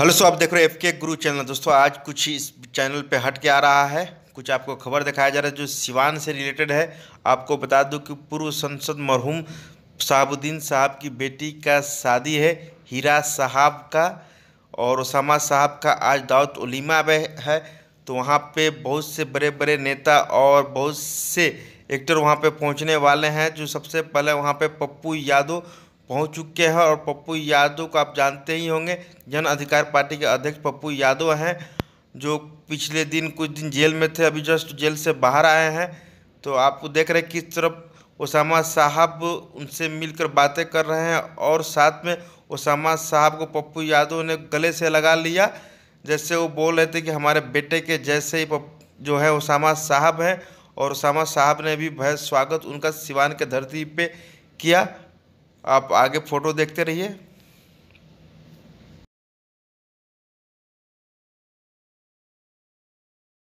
hello सो आप देख रहे हो एफ के गुरु चैनल दोस्तों आज कुछ इस चैनल पे हट के आ रहा है कुछ आपको खबर दिखाया जा रहा है जो सिवान से रिलेटेड है आपको बता दूं कि पूर्व संसद मरहूम साहबुद्दीन साहब की बेटी का शादी है हीरा साहब का और उसामा साहब का आज दावत उलीमा में है तो वहाँ पे बहुत से बड़े बड़े नेता और बहुत से एक्टर वहाँ पे पहुँचने वाले हैं जो सबसे पहले वहाँ पे पप्पू यादव पहुंच चुके हैं और पप्पू यादव को आप जानते ही होंगे जन अधिकार पार्टी के अध्यक्ष पप्पू यादव हैं जो पिछले दिन कुछ दिन जेल में थे अभी जस्ट जेल से बाहर आए हैं तो आपको देख रहे हैं किस तरफ ओसामा साहब उनसे मिलकर बातें कर रहे हैं और साथ में ओसामा साहब को पप्पू यादव ने गले से लगा लिया जैसे वो बोल रहे थे कि हमारे बेटे के जैसे ही जो है ओसामा साहब हैं और ओसामा साहब ने भी भय स्वागत उनका सिवान के धरती पे किया आप आगे फ़ोटो देखते रहिए